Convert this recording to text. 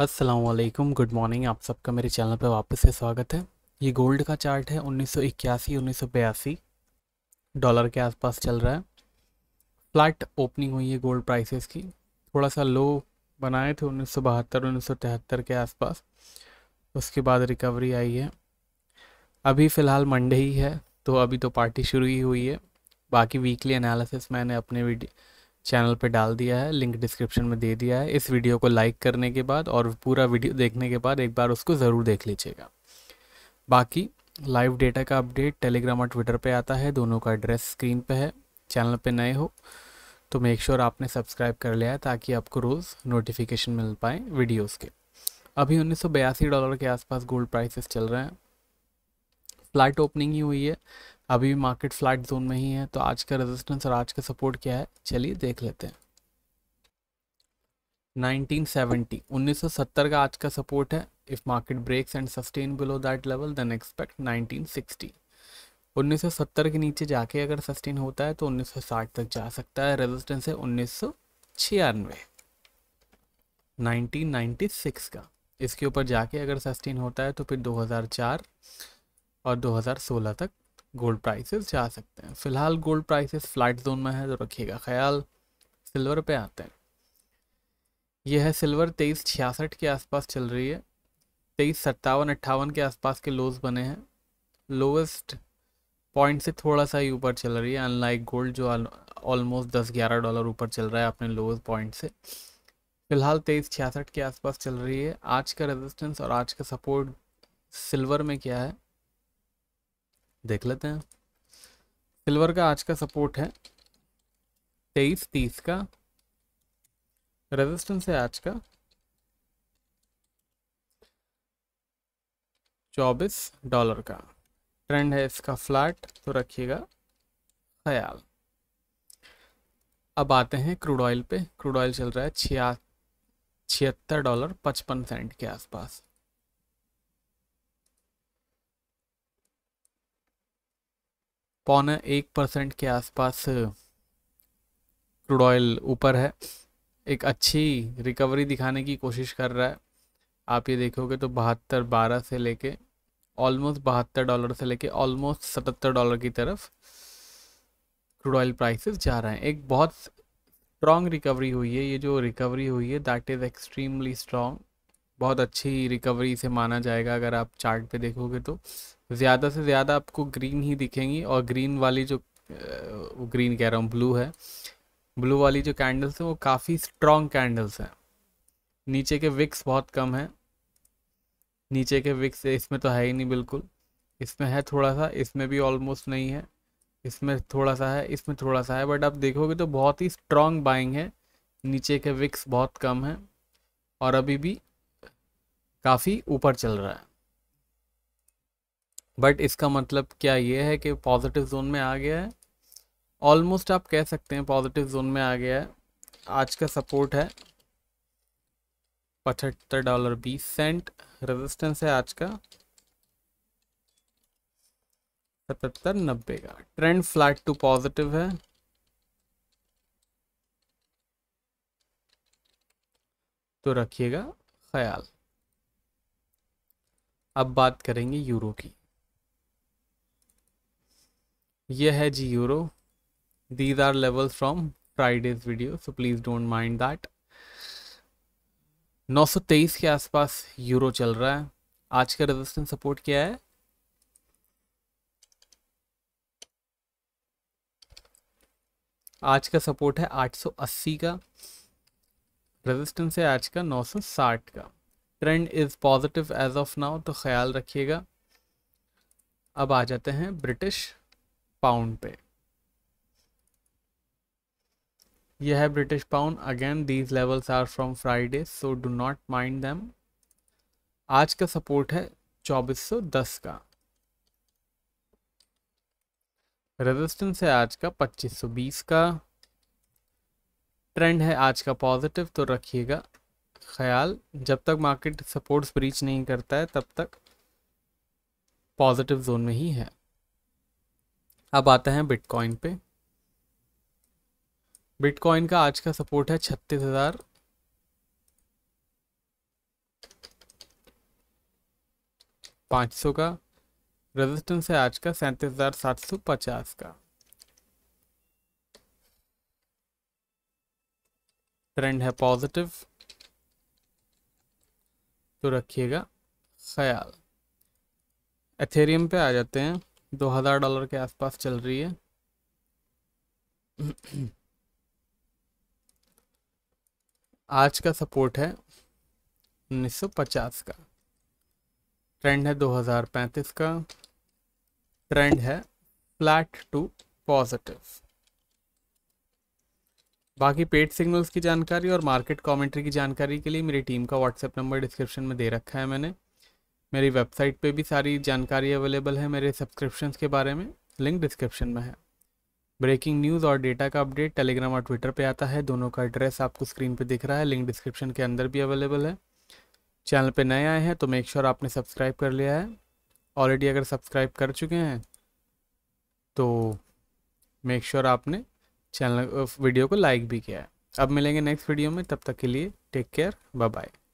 Aslam good morning आप सबका मेरे चैनल पर वापस से स्वागत है ये गोल्ड का चार्ट है उन्नीस सौ इक्यासी उन्नीस सौ बयासी डॉलर के आसपास चल रहा है फ्लैट ओपनिंग हुई है गोल्ड प्राइसेस की थोड़ा सा लो बनाए थे उन्नीस सौ बहत्तर उन्नीस सौ तिहत्तर के आसपास उसके बाद रिकवरी आई है अभी फ़िलहाल मंडे ही है तो अभी तो पार्टी शुरू ही हुई है बाकी वीकली एनालिसिस मैंने अपने वीडियो चैनल पे डाल दिया है लिंक डिस्क्रिप्शन में दे दिया है इस वीडियो को लाइक करने के बाद और पूरा वीडियो देखने के बाद एक बार उसको ज़रूर देख लीजिएगा बाकी लाइव डेटा का अपडेट टेलीग्राम और ट्विटर पे आता है दोनों का एड्रेस स्क्रीन पे है चैनल पे नए हो तो मेक श्योर sure आपने सब्सक्राइब कर लिया है ताकि आपको रोज़ नोटिफिकेशन मिल पाए वीडियोज़ के अभी उन्नीस डॉलर के आसपास गोल्ड प्राइसेस चल रहे हैं फ्लाइट ओपनिंग ही हुई है अभी भी मार्केट फ्लैट जोन में ही है तो आज का रेजिस्टेंस और आज का सपोर्ट क्या है चलिए देख लेते हैं 1970 1970 का आज का सपोर्ट है if market breaks and sustain below that level then expect 1960 1970 के नीचे जाके अगर सस्टेन होता है तो 1960 तक जा सकता है रेजिस्टेंस है उन्नीस 1996 का इसके ऊपर जाके अगर सस्टेन होता है तो फिर 2004 और 2016 तक गोल्ड प्राइसेस जा सकते हैं फिलहाल गोल्ड प्राइसेस फ्लैट जोन में है तो रखिएगा ख्याल सिल्वर पे आते हैं यह है सिल्वर तेईस छियासठ के आसपास चल रही है तेईस सत्तावन अट्ठावन के आसपास के लोज बने हैं लोवेस्ट पॉइंट से थोड़ा सा ही ऊपर चल रही है अनलाइक गोल्ड जो ऑलमोस्ट दस ग्यारह डॉलर ऊपर चल रहा है अपने लोवेस्ट पॉइंट से फिलहाल तेईस छियासठ के आसपास चल रही है आज का रेजिस्टेंस और आज का सपोर्ट सिल्वर में क्या है देख लेते हैं सिल्वर का आज का सपोर्ट है तेईस तीस का रेजिस्टेंस है आज का चौबीस डॉलर का ट्रेंड है इसका फ्लैट तो रखिएगा ख्याल अब आते हैं क्रूड ऑयल पे क्रूड ऑयल चल रहा है छिया छिहत्तर डॉलर पचपन सेंट के आसपास पौने एक परसेंट के आसपास क्रूड ऑयल ऊपर है एक अच्छी रिकवरी दिखाने की कोशिश कर रहा है आप ये देखोगे तो बहत्तर बारह से लेके ऑलमोस्ट बहत्तर डॉलर से लेके ऑलमोस्ट सतहत्तर डॉलर की तरफ क्रूड ऑयल प्राइसेस जा रहे हैं एक बहुत स्ट्रॉन्ग रिकवरी हुई है ये जो रिकवरी हुई है दैट इज़ एक्सट्रीमली स्ट्रॉन्ग बहुत अच्छी रिकवरी से माना जाएगा अगर आप चार्ट पे देखोगे तो ज़्यादा से ज़्यादा आपको ग्रीन ही दिखेंगी और ग्रीन वाली जो ग्रीन कह रहा हूँ ब्लू है ब्लू वाली जो कैंडल्स हैं वो काफ़ी स्ट्रॉन्ग कैंडल्स हैं नीचे के विक्स बहुत कम हैं नीचे के विक्स इसमें तो है ही नहीं बिल्कुल इसमें है थोड़ा सा इसमें भी ऑलमोस्ट नहीं है इसमें थोड़ा सा है इसमें थोड़ा सा है बट आप देखोगे तो बहुत ही स्ट्रॉन्ग बाइंग है नीचे के विक्स बहुत कम है और अभी भी काफ़ी ऊपर चल रहा है बट इसका मतलब क्या ये है कि पॉजिटिव जोन में आ गया है ऑलमोस्ट आप कह सकते हैं पॉजिटिव जोन में आ गया है आज का सपोर्ट है पचहत्तर डॉलर बीस सेंट रेजिस्टेंस है आज का सतहत्तर नब्बे का ट्रेंड फ्लैट टू पॉजिटिव है तो रखिएगा ख्याल अब बात करेंगे यूरो की यह है जी euro these are levels from Friday's video so please don't mind that 923 के आसपास यूरो चल रहा है आज का रेजिस्टेंस सपोर्ट क्या है आज का सपोर्ट है 880 का रेजिस्टेंस है आज का 960 का trend is positive as of now तो ख्याल रखिएगा अब आ जाते हैं ब्रिटिश पाउंड पे यह है British pound again these levels are from Friday so do not mind them आज का सपोर्ट है 2410 का रेजिस्टेंस है आज का 2520 का ट्रेंड है आज का पॉजिटिव तो रखिएगा ख्याल जब तक मार्केट सपोर्ट्स ब्रीच नहीं करता है तब तक पॉजिटिव जोन में ही है अब आते हैं बिटकॉइन पे बिटकॉइन का आज का सपोर्ट है छत्तीस हज़ार पाँच सौ का रेजिस्टेंस है आज का सैंतीस हज़ार सात सौ पचास का ट्रेंड है पॉजिटिव तो रखिएगा ख्याल एथेरियम पे आ जाते हैं दो हज़ार डॉलर के आसपास चल रही है आज का सपोर्ट है 1950 का ट्रेंड है 2035 का ट्रेंड है फ्लैट टू पॉजिटिव बाकी पेड सिग्नल्स की जानकारी और मार्केट कमेंट्री की जानकारी के लिए मेरी टीम का व्हाट्सएप नंबर डिस्क्रिप्शन में दे रखा है मैंने मेरी वेबसाइट पे भी सारी जानकारी अवेलेबल है मेरे सब्सक्रिप्शन के बारे में लिंक डिस्क्रिप्शन में है ब्रेकिंग न्यूज़ और डेटा का अपडेट टेलीग्राम और ट्विटर पे आता है दोनों का एड्रेस आपको स्क्रीन पे दिख रहा है लिंक डिस्क्रिप्शन के अंदर भी अवेलेबल है चैनल पे नए आए हैं तो मेक श्योर आपने सब्सक्राइब कर लिया है ऑलरेडी अगर सब्सक्राइब कर चुके हैं तो मेक श्योर आपने चैनल वीडियो uh, को लाइक भी किया है अब मिलेंगे नेक्स्ट वीडियो में तब तक के लिए टेक केयर बाय बाय